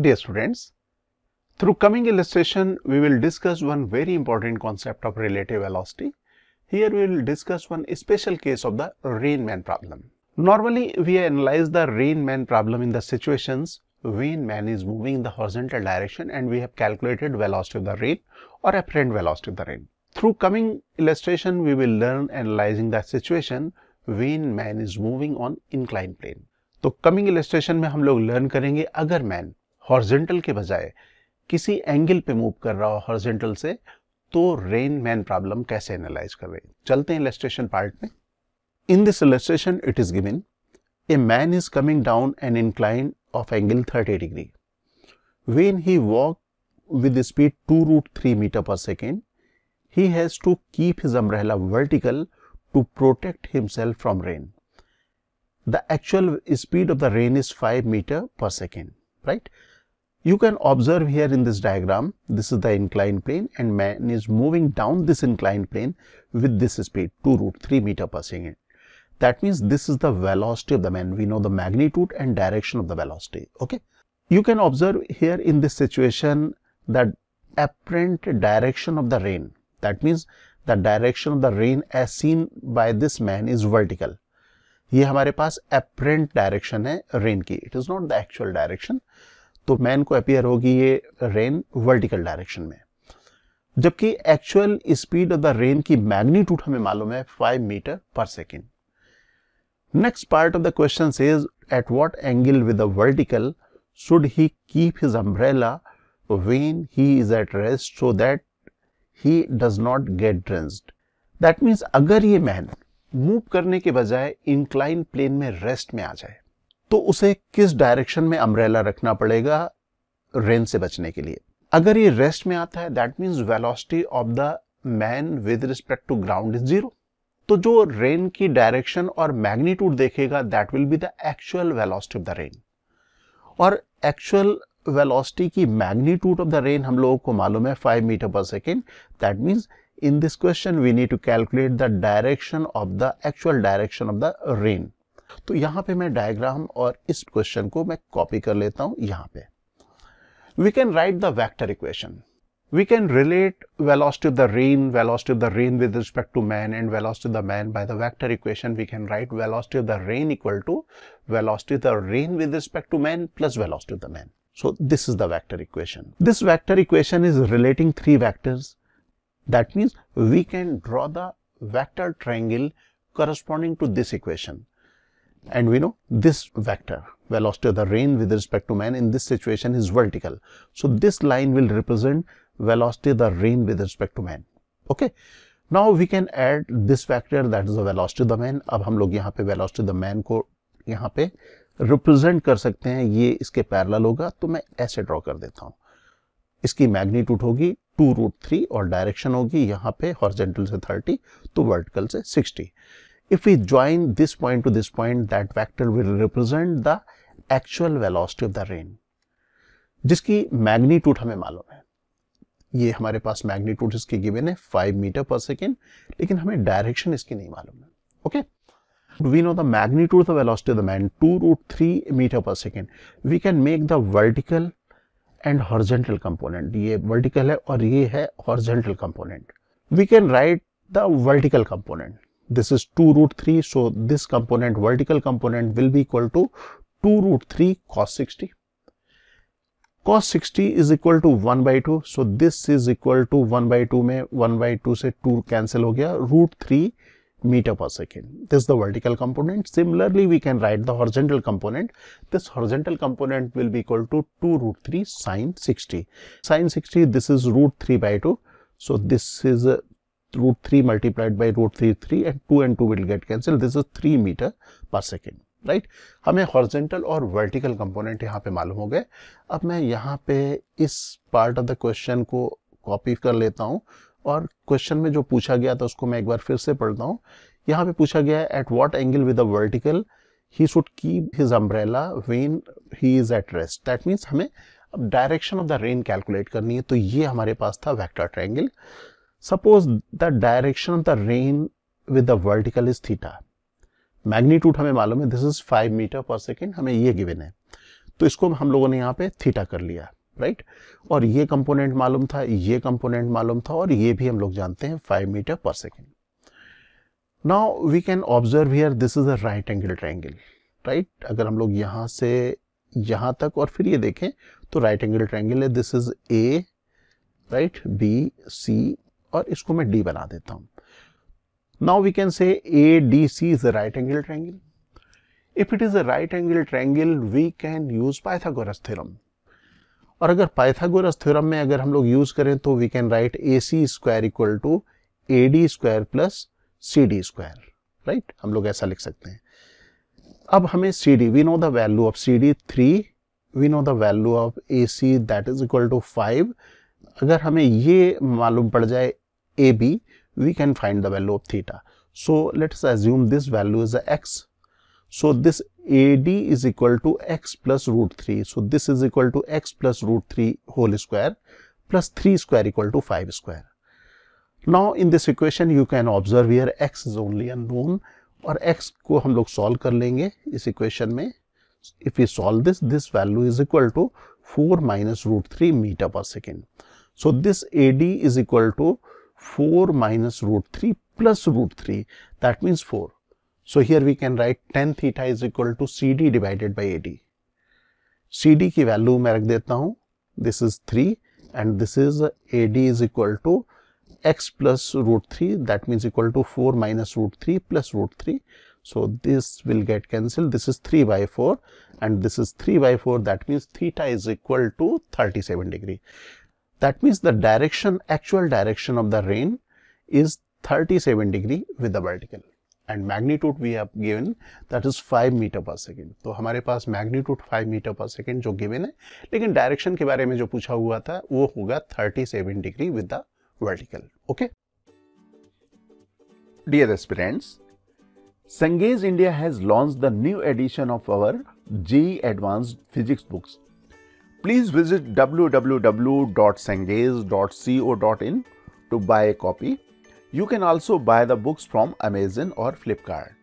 Dear students, through coming illustration, we will discuss one very important concept of relative velocity. Here we will discuss one special case of the Rainman problem. Normally, we analyze the Rainman problem in the situations when man is moving in the horizontal direction and we have calculated velocity of the rain or apparent velocity of the rain. Through coming illustration, we will learn analyzing the situation when man is moving on inclined plane. So, coming illustration, we will learn learn करेंगे अगर man horizontal के बजाय किसी angle पे move कर रहा हो horizontal से तो रेन मैन प्रॉब्लम कैसे एनालाइज कर रहे हैं चलते हैं इलेस्ट्रेशन पार्ट में in this illustration it is given a man is coming down an incline of angle thirty degree when he walk with speed two root three metre per second he has to keep his umbrella vertical to protect himself from rain the actual speed of the rain is five metre per second right You can observe here in this diagram, this is the inclined plane and man is moving down this inclined plane with this speed 2 root 3 meter per second. That means this is the velocity of the man. We know the magnitude and direction of the velocity. Okay. You can observe here in this situation that apparent direction of the rain. That means the direction of the rain as seen by this man is vertical. ये हमारे पास apparent direction है rain की. It is not the actual direction. तो man को appear होगी ये rain vertical direction में जबकि actual speed of the rain की मैग्नीट्यूड हमें मालूम है five metre per second next part of the question is at what angle with the vertical should he keep his umbrella when he is at rest so that he does not get drenched that means अगर ये man move करने के बजाय incline plane में rest में आ जाए तो उसे किस डायरेक्शन में अम्ब्रेला रखना पड़ेगा रेन से बचने के लिए अगर ये रेस्ट में आता है that means velocity of the man with respect to ground is zero तो जो रेन की डायरेक्शन और मैग्नीट्यूड देखेगा that will be the actual velocity of the rain और एक्चुअल वेलोसिटी की मैग्नीट्यूड ऑफ द रेन हम लोगों को मालूम है five metre per second that means in this question we need to calculate the direction of the actual direction of the rain तो यहां पे मैं डायग्राम और इस क्वेश्चन को मैं कॉपी कर लेता हूं यहां पे we can write the vector equation we can relate velocity of the rain velocity of the rain with respect to man and velocity of the man by the vector equation we can write velocity of the rain equal to velocity of the rain with respect to man plus velocity of the man so this is the vector equation this vector equation is relating three vectors that means we can draw the vector triangle corresponding to this equation and we know this vector velocity of the rain with respect to man in this situation is vertical. So this line will represent velocity of the rain with respect to man. Okay. Now we can add this vector that is the velocity of the man. ab hum log yahan pe velocity of the man ko yahan pe represent kar sakte hain ye iske parallel hoga to main aise draw kar deta hu iski magnitude hogi 2 root 3 aur direction hogi yahan pe horizontal se 30 to vertical se if we join this point to this point that vector will represent the actual velocity of the rain जिसकी magnitude हमें मालूम है ये हमारे पास magnitude इसके given है five metre per second लेकिन हमें डायरेक्शन इसकी नहीं मालूम है okay we know the magnitude of velocity of the man two root three metre per second we can make the vertical and horizontal component ये vertical है और ये है horizontal component we can write the vertical component this is 2 root 3 so this component vertical component will be equal to 2 root 3 cos 60 cos 60 is equal to 1 by 2 so this is equal to 1 by 2 में 1 by 2 से 2 cancel हो गया root 3 meter per second this is the vertical component similarly we can write the horizontal component this horizontal component will be equal to 2 root 3 sine 60 sine 60 this is root 3 by 2 so this is root 3 multiplied by root 3 3 and 2 and 2 will get cancelled this is 3 meter per second right right? हमें horizontal और vertical component यहाँ पे मालूम हो गए अब मैं यहाँ पे इस पार्ट ऑफ द क्वेश्चन को कॉपी कर लेता हूँ और क्वेश्चन में जो पूछा गया था उसको मैं एक बार फिर से पढ़ता हूँ यहाँ पे पूछा गया है at what angle with a vertical he should keep his umbrella when he is at rest that means हमें direction of the rain calculate करनी है तो ये हमारे पास था vector triangle suppose the direction of the rain with the vertical is theta magnitude हमें मालूम है this is five metre per second हमें ये गिवेन है तो इसको हम लोगों ने यहाँ पे थीटा कर लिया राइट right? और ये कंपोनेंट मालूम था ये कंपोनेंट मालूम था और ये भी हम लोग जानते हैं five metre per second now we can observe here this is a right angle triangle right अगर हम लोग यहाँ से यहाँ तक और फिर ये देखें तो राइट एंगल ट्रैंगल है this is A right B C और इसको मैं डी बना देता हूं now we can say A D C is the right angle triangle if it is a right angle triangle we can use Pythagoras theorem और अगर Pythagoras theorem में अगर हम लोग यूज करें तो we can write A C square equal to A D square plus C D square right हम लोग ऐसा लिख सकते हैं अब हमें C D we know the value of C D three we know the value of A C that is equal to five अगर हमें ये मालूम पड़ जाए AB, we can find the value of theta. So let us assume this value is a x. So this AD is equal to x plus root 3. So this is equal to x plus root 3 whole square plus 3 square equal to 5 square. Now in this equation you can observe here x is only unknown और x को हम लोग solve कर लेंगे इस equation में if you solve this this value is equal to four minus root three metre per second so this A D is equal to 4 minus root 3 plus root 3 that means 4. So here we can write tan theta is equal to CD divided by AD. CD value value मैं रख देता हूँ 3 and this is AD is equal to x plus root 3 that means equal to 4 minus root 3 plus root 3. So this will get cancelled this is 3 by 4 and this is 3 by 4 that means theta is equal to 37 degree. That means the direction, actual direction of the rain is 37 degree with the vertical. And magnitude we have given that is 5 metre per second तो हमारे पास magnitude 5 metre per second जो given है लेकिन direction के बारे में जो पूछा हुआ था वो होगा 37 degree with the vertical okay dear aspirants Cengage India has launch the new edition of our JEE Advanced physics books Please visit www.sangays.co.in to buy a copy. You can also buy the books from Amazon or Flipkart.